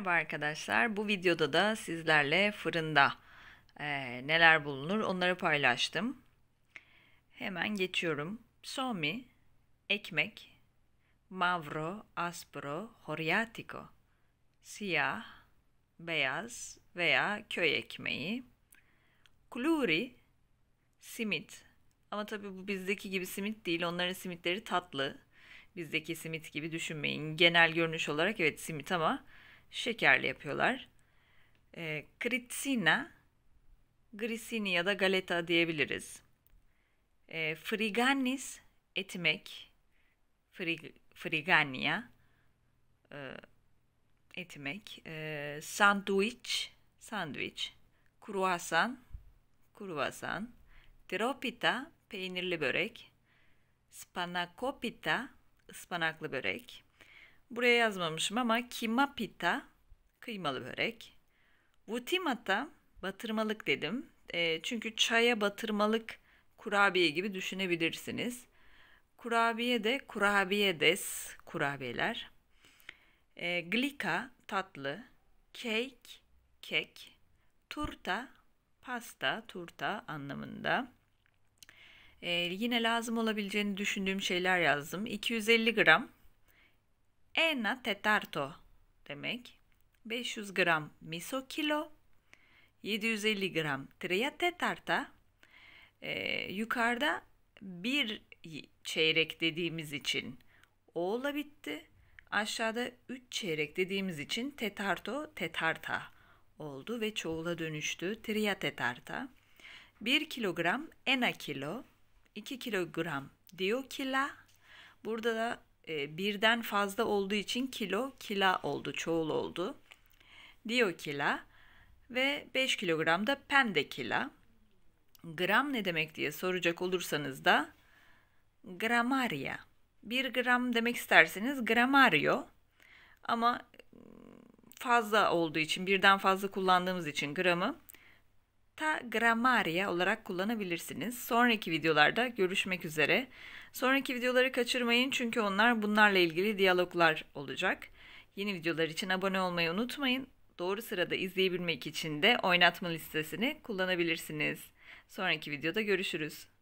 Merhaba arkadaşlar. Bu videoda da sizlerle fırında e, neler bulunur onları paylaştım. Hemen geçiyorum. Somi, ekmek, mavro, aspro, horiatiko, siyah, beyaz veya köy ekmeği. Kluri, simit. Ama tabii bu bizdeki gibi simit değil. Onların simitleri tatlı. Bizdeki simit gibi düşünmeyin. Genel görünüş olarak evet simit ama şekerli yapıyorlar. E, ee, kritsina, Grissini ya da galeta diyebiliriz. E, friganis, etmek, frig, frigania, e, etmek, e, sandviç, sandviç, kruvasan, kruvasan, teropita, peynirli börek, spanakopita, ıspanaklı börek, Buraya yazmamışım ama kimapita kıymalı börek. Vutimata batırmalık dedim. E, çünkü çaya batırmalık kurabiye gibi düşünebilirsiniz. Kurabiye de kurabiye des kurabiyeler. E, glika tatlı, cake kek, turta pasta, turta anlamında. E, yine lazım olabileceğini düşündüğüm şeyler yazdım. 250 gram ένα τετάρτο demek 500 gram miso kilo, 750 gram tria tetarta ee, yukarıda bir çeyrek dediğimiz için oğla bitti. Aşağıda 3 çeyrek dediğimiz için tetarto tetarta oldu ve çoğula dönüştü. Tria tetarta. 1 kilogram ena kilo, 2 kilogram dio kila. Burada da e, birden fazla olduğu için kilo kila oldu, çoğul oldu. Diokila ve 5 kilogram da pendekila. Gram ne demek diye soracak olursanız da gramaria. Bir gram demek isterseniz gramario ama fazla olduğu için birden fazla kullandığımız için gramı Hatta gramaria olarak kullanabilirsiniz. Sonraki videolarda görüşmek üzere. Sonraki videoları kaçırmayın çünkü onlar bunlarla ilgili diyaloglar olacak. Yeni videolar için abone olmayı unutmayın. Doğru sırada izleyebilmek için de oynatma listesini kullanabilirsiniz. Sonraki videoda görüşürüz.